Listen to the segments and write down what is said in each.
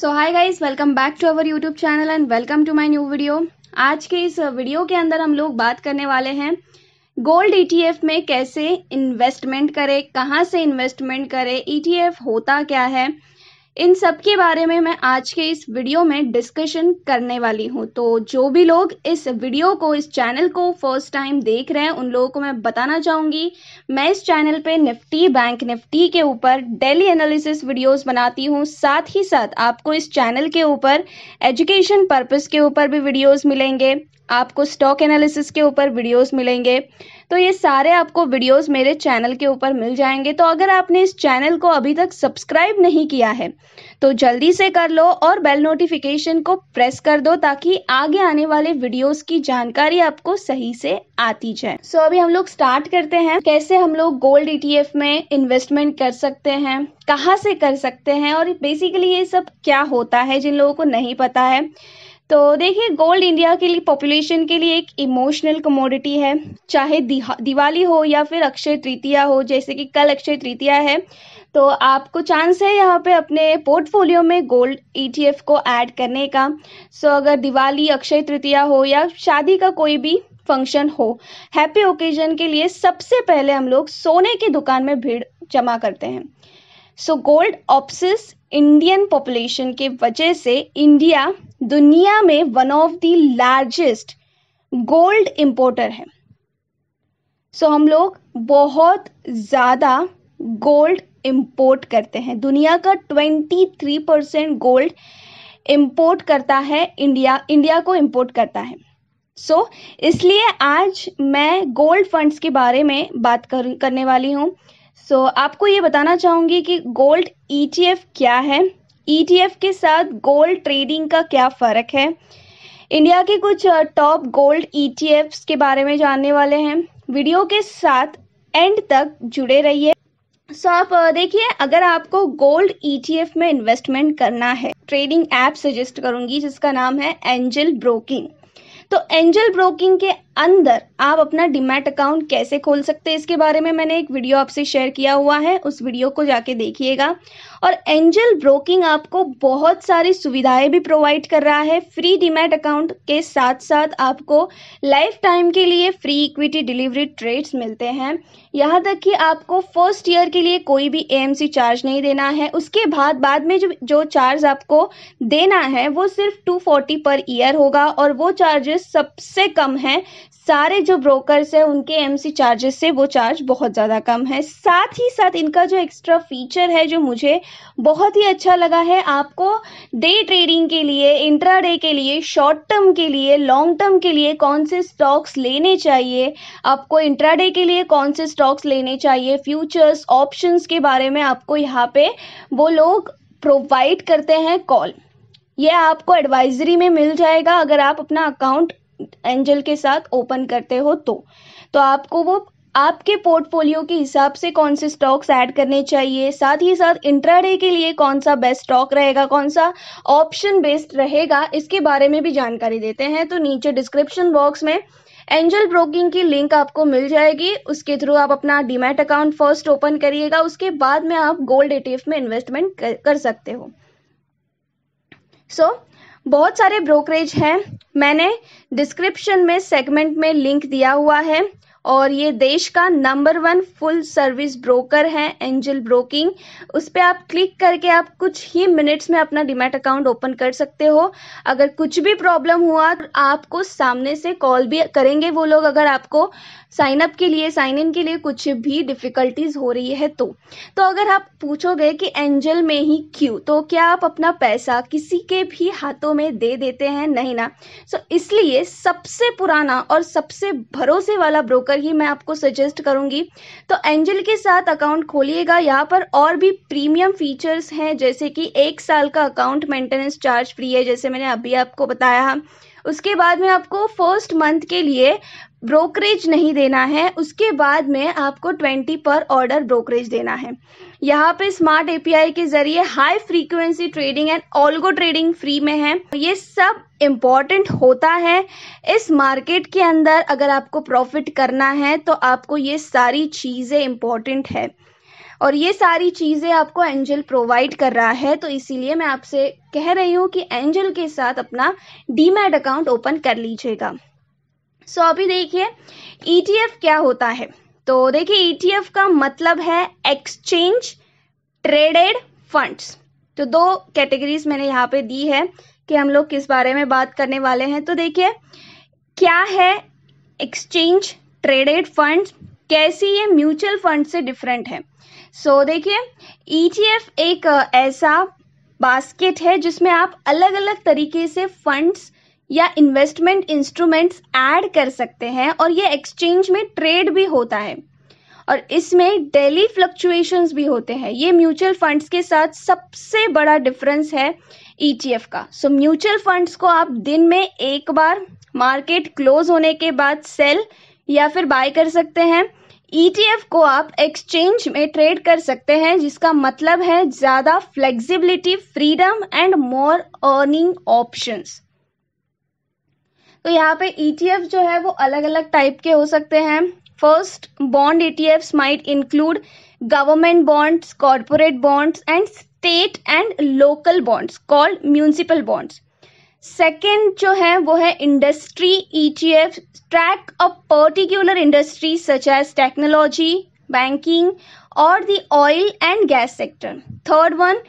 So hi guys welcome back to our YouTube channel and welcome to my new video आज के इस video के अंदर हम लोग बात करने वाले हैं गोल्ड ईटीएफ e में कैसे इन्वेस्टमेंट करें कहाँ से इन्वेस्टमेंट करें ईटीएफ e होता क्या है इन सब के बारे में मैं आज के इस वीडियो में डिस्कशन करने वाली हूँ तो जो भी लोग इस वीडियो को इस चैनल को फर्स्ट टाइम देख रहे हैं उन लोगों को मैं बताना चाहूँगी मैं इस चैनल पे निफ्टी बैंक निफ्टी के ऊपर डेली एनालिसिस वीडियोस बनाती हूँ साथ ही साथ आपको इस चैनल के ऊपर एजुकेशन पर्पज़ के ऊपर भी वीडियोज़ मिलेंगे आपको स्टॉक एनालिसिस के ऊपर वीडियोस मिलेंगे तो ये सारे आपको वीडियोस मेरे चैनल के ऊपर मिल जाएंगे तो अगर आपने इस चैनल को अभी तक सब्सक्राइब नहीं किया है तो जल्दी से कर लो और बेल नोटिफिकेशन को प्रेस कर दो ताकि आगे आने वाले वीडियोस की जानकारी आपको सही से आती जाए सो so, अभी हम लोग स्टार्ट करते हैं कैसे हम लोग गोल्ड ई e में इन्वेस्टमेंट कर सकते हैं कहाँ से कर सकते हैं और बेसिकली ये सब क्या होता है जिन लोगों को नहीं पता है तो देखिए गोल्ड इंडिया के लिए पॉपुलेशन के लिए एक इमोशनल कमोडिटी है चाहे दिवाली हो या फिर अक्षय तृतीया हो जैसे कि कल अक्षय तृतीया है तो आपको चांस है यहाँ पे अपने पोर्टफोलियो में गोल्ड ईटीएफ e को ऐड करने का सो अगर दिवाली अक्षय तृतीया हो या शादी का कोई भी फंक्शन हो हैप्पी ओकेजन के लिए सबसे पहले हम लोग सोने की दुकान में भीड़ जमा करते हैं सो गोल्ड ऑप्सिस इंडियन पॉपुलेशन के वजह से इंडिया दुनिया में one of the largest gold importer है सो so, हम लोग बहुत ज़्यादा गोल्ड इम्पोर्ट करते हैं दुनिया का 23 परसेंट गोल्ड इम्पोर्ट करता है इंडिया इंडिया को इम्पोर्ट करता है सो so, इसलिए आज मैं गोल्ड फंड्स के बारे में बात कर, करने वाली हूँ सो so, आपको ये बताना चाहूंगी कि गोल्ड ईटीएफ e क्या है ईटीएफ e के साथ गोल्ड ट्रेडिंग का क्या फ़र्क है इंडिया के कुछ टॉप गोल्ड ईटीएफ्स के बारे में जानने वाले हैं वीडियो के साथ एंड तक जुड़े रहिए सो so, आप देखिए अगर आपको गोल्ड ईटीएफ e में इन्वेस्टमेंट करना है ट्रेडिंग ऐप सजेस्ट करूंगी जिसका नाम है एंजल ब्रोकिंग तो एंजल ब्रोकिंग के अंदर आप अपना डिमैट अकाउंट कैसे खोल सकते हैं इसके बारे में मैंने एक वीडियो आपसे शेयर किया हुआ है उस वीडियो को जाके देखिएगा और एंजल ब्रोकिंग आपको बहुत सारी सुविधाएं भी प्रोवाइड कर रहा है फ्री डिमेट अकाउंट के साथ साथ आपको लाइफ टाइम के लिए फ्री इक्विटी डिलीवरी ट्रेड्स मिलते हैं यहाँ तक कि आपको फर्स्ट ईयर के लिए कोई भी ए चार्ज नहीं देना है उसके बाद बाद में जो जो चार्ज आपको देना है वो सिर्फ टू पर ईयर होगा और वो चार्जेस सबसे कम है सारे जो ब्रोकर्स हैं उनके एमसी चार्जेस से वो चार्ज बहुत ज़्यादा कम है साथ ही साथ इनका जो एक्स्ट्रा फीचर है जो मुझे बहुत ही अच्छा लगा है आपको डे ट्रेडिंग के लिए इंट्रा डे के लिए शॉर्ट टर्म के लिए लॉन्ग टर्म के लिए कौन से स्टॉक्स लेने चाहिए आपको इंट्रा डे के लिए कौन से स्टॉक्स लेने चाहिए फ्यूचर्स ऑप्शंस के बारे में आपको यहाँ पे वो लोग प्रोवाइड करते हैं कॉल ये आपको एडवाइजरी में मिल जाएगा अगर आप अपना अकाउंट एंजल के साथ ओपन करते हो तो तो आपको वो आपके पोर्टफोलियो के हिसाब से कौन से स्टॉक्स ऐड करने चाहिए साथ ही साथ इंट्राडे के लिए कौन सा बेस्ट स्टॉक रहेगा कौन सा ऑप्शन बेस्ड रहेगा इसके बारे में भी जानकारी देते हैं तो नीचे डिस्क्रिप्शन बॉक्स में एंजल ब्रोकिंग की लिंक आपको मिल जाएगी उसके थ्रू आप अपना डिमेट अकाउंट फर्स्ट ओपन करिएगा उसके बाद में आप गोल्ड एटीएफ में इन्वेस्टमेंट कर, कर सकते हो सो so, बहुत सारे ब्रोकरेज हैं मैंने डिस्क्रिप्शन में सेगमेंट में लिंक दिया हुआ है और ये देश का number one full service broker है एंजल ब्रोकिंग उस पर आप क्लिक करके आप कुछ ही मिनट्स में अपना डिमेट अकाउंट ओपन कर सकते हो अगर कुछ भी प्रॉब्लम हुआ तो आपको सामने से कॉल भी करेंगे वो लोग अगर आपको साइन अप के लिए साइन इन के लिए कुछ भी डिफ़िकल्टीज़ हो रही है तो तो अगर आप पूछोगे कि एंजल में ही क्यों तो क्या आप अपना पैसा किसी के भी हाथों में दे देते हैं नहीं ना सो so, इसलिए सबसे पुराना और सबसे भरोसे वाला ब्रोकर पर ही मैं आपको सजेस्ट करूंगी तो एंजल के साथ अकाउंट खोलिएगा यहाँ पर और भी प्रीमियम फीचर्स हैं जैसे कि एक साल का अकाउंट मेंटेनेंस चार्ज फ्री है जैसे मैंने अभी आपको बताया उसके बाद में आपको फर्स्ट मंथ के लिए ब्रोकरेज नहीं देना है उसके बाद में आपको ट्वेंटी पर ऑर्डर ब्रोकरेज देना है यहाँ पे स्मार्ट एपीआई के जरिए high frequency trading and algo trading free में है ये सब इम्पॉर्टेंट होता है इस मार्केट के अंदर अगर आपको प्रॉफिट करना है तो आपको ये सारी चीज़ें इम्पॉर्टेंट है और ये सारी चीज़ें आपको एंजल प्रोवाइड कर रहा है तो इसीलिए मैं आपसे कह रही हूँ कि एंजल के साथ अपना डीमैट अकाउंट ओपन कर लीजिएगा सो so, अभी देखिए ईटीएफ e क्या होता है तो देखिए ईटीएफ e का मतलब है एक्सचेंज ट्रेडेड फंड्स तो दो कैटेगरीज मैंने यहाँ पे दी है कि हम लोग किस बारे में बात करने वाले हैं तो देखिए क्या है एक्सचेंज ट्रेडेड फंड्स कैसी ये म्यूचुअल फंड से डिफरेंट है सो so, देखिए ईटीएफ e एक ऐसा बास्केट है जिसमें आप अलग अलग तरीके से फंड्स या इन्वेस्टमेंट इंस्ट्रूमेंट्स ऐड कर सकते हैं और ये एक्सचेंज में ट्रेड भी होता है और इसमें डेली फ्लक्चुएशंस भी होते हैं ये म्यूचुअल फंड्स के साथ सबसे बड़ा डिफरेंस है ईटीएफ e का सो म्यूचुअल फंड्स को आप दिन में एक बार मार्केट क्लोज होने के बाद सेल या फिर बाय कर सकते हैं ईटीएफ e को आप एक्सचेंज में ट्रेड कर सकते हैं जिसका मतलब है ज़्यादा flexibility freedom and more earning options तो यहाँ पे ईटीएफ e जो है वो अलग अलग टाइप के हो सकते हैं first bond ETFs might include government bonds corporate bonds and state and local bonds called municipal bonds second जो है वो है industry ETF track a particular industry such as technology banking और and gas sector third one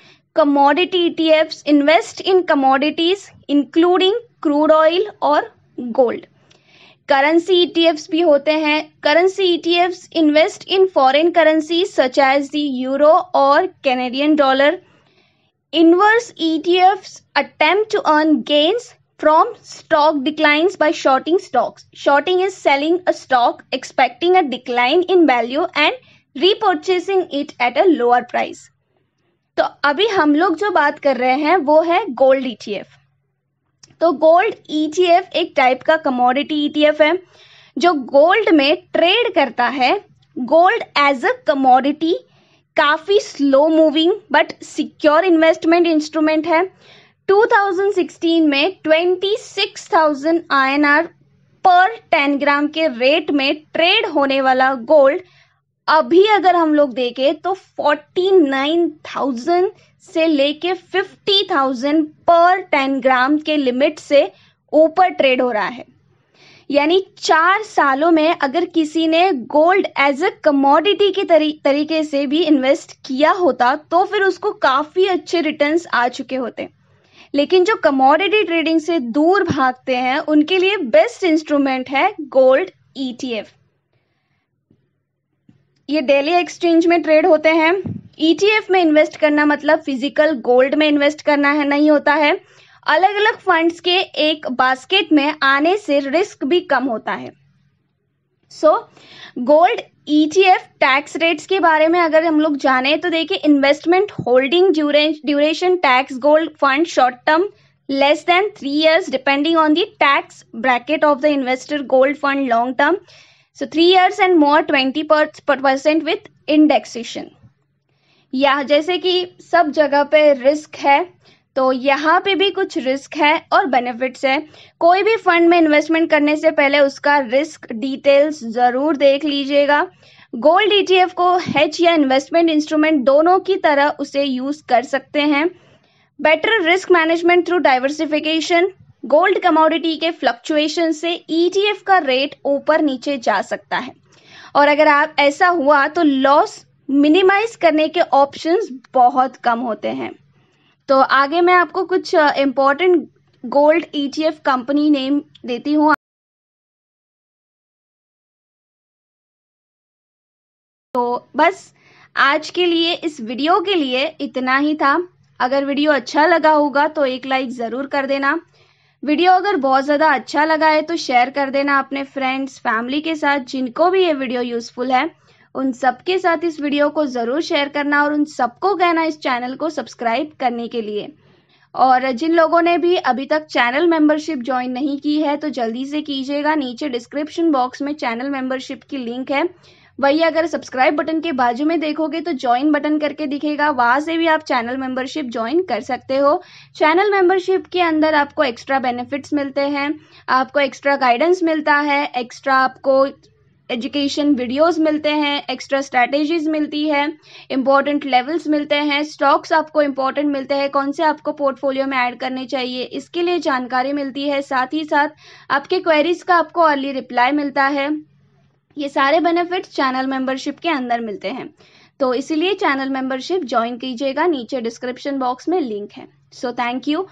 commodity E T F invest in commodities including crude oil और gold currency ETFs भी होते हैं currency ETFs invest in foreign currency such as the euro और Canadian dollar inverse ETFs attempt to earn gains from stock declines by shorting stocks. Shorting is selling a stock expecting a decline in value and repurchasing it at a lower price. तो अभी हम लोग जो बात कर रहे हैं वो है गोल्ड ETF. तो गोल्ड ईटीएफ e एक टाइप का कमोडिटी ईटीएफ e है जो गोल्ड में ट्रेड करता है गोल्ड एज अ कमोडिटी काफ़ी slow moving but secure investment instrument है 2016 में 26,000 आईएनआर पर 10 ग्राम के रेट में ट्रेड होने वाला गोल्ड अभी अगर हम लोग देखें तो 49,000 से लेके फिफ्टी थाउजेंड पर टेन ग्राम के लिमिट से ऊपर ट्रेड हो रहा है यानी चार सालों में अगर किसी ने गोल्ड एज अ कमोडिटी के तरी, तरीके से भी इन्वेस्ट किया होता तो फिर उसको काफ़ी अच्छे रिटर्न्स आ चुके होते लेकिन जो कमोडिटी ट्रेडिंग से दूर भागते हैं उनके लिए बेस्ट इंस्ट्रूमेंट है गोल्ड ईटीएफ e ये डेली एक्सचेंज में ट्रेड होते हैं ईटीएफ e में इन्वेस्ट करना मतलब फिजिकल गोल्ड में इन्वेस्ट करना है नहीं होता है अलग अलग फंड्स के एक बास्केट में आने से रिस्क भी कम होता है so gold ETF tax rates के बारे में अगर हम लोग जाने तो देखिए investment holding duration tax gold fund short term than three 3 depending on on tax bracket of the investor gold fund long term so three 3 and more twenty percent with indexation या जैसे कि सब जगह पे रिस्क है तो यहाँ पे भी कुछ रिस्क है और बेनिफिट्स है कोई भी फंड में इन्वेस्टमेंट करने से पहले उसका रिस्क डिटेल्स ज़रूर देख लीजिएगा गोल्ड ईटीएफ e को हेच या इन्वेस्टमेंट इंस्ट्रूमेंट दोनों की तरह उसे यूज़ कर सकते हैं better risk management through diversification gold commodity के फ्लक्चुएशन से ईटीएफ e का रेट ऊपर नीचे जा सकता है और अगर आप ऐसा हुआ तो लॉस मिनिमाइज करने के ऑप्शंस बहुत कम होते हैं तो आगे मैं आपको कुछ important gold ETF company name देती हूँ तो बस आज के लिए इस वीडियो के लिए इतना ही था अगर वीडियो अच्छा लगा होगा तो एक लाइक ज़रूर कर देना वीडियो अगर बहुत ज़्यादा अच्छा लगा है तो शेयर कर देना अपने फ्रेंड्स फैमिली के साथ जिनको भी ये वीडियो यूज़फुल है उन सबके साथ इस वीडियो को ज़रूर शेयर करना और उन सबको कहना इस चैनल को सब्सक्राइब करने के लिए और जिन लोगों ने भी अभी तक चैनल मेंबरशिप ज्वाइन नहीं की है तो जल्दी से कीजिएगा नीचे डिस्क्रिप्शन बॉक्स में चैनल मेंबरशिप की लिंक है वही अगर सब्सक्राइब बटन के बाजू में देखोगे तो ज्वाइन बटन करके दिखेगा वहाँ से भी आप चैनल मेंबरशिप ज्वाइन कर सकते हो चैनल मेंबरशिप के अंदर आपको एक्स्ट्रा बेनिफिट्स मिलते हैं आपको एक्स्ट्रा गाइडेंस मिलता है एक्स्ट्रा आपको एजुकेशन वीडियोस मिलते हैं एक्स्ट्रा स्ट्रैटेजीज मिलती है इंपॉर्टेंट लेवल्स मिलते हैं स्टॉक्स आपको इंपॉर्टेंट मिलते हैं कौन से आपको पोर्टफोलियो में ऐड करने चाहिए इसके लिए जानकारी मिलती है साथ ही साथ आपके क्वेरीज का आपको अर्ली रिप्लाई मिलता है ये सारे बेनिफिट्स चैनल मेंबरशिप के अंदर मिलते हैं तो इसीलिए चैनल मेंबरशिप ज्वाइन कीजिएगा नीचे डिस्क्रिप्शन बॉक्स में लिंक है so thank you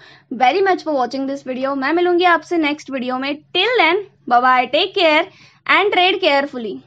very much for watching this video मैं मिलूंगी आपसे नेक्स्ट वीडियो में till then bye take care and read carefully.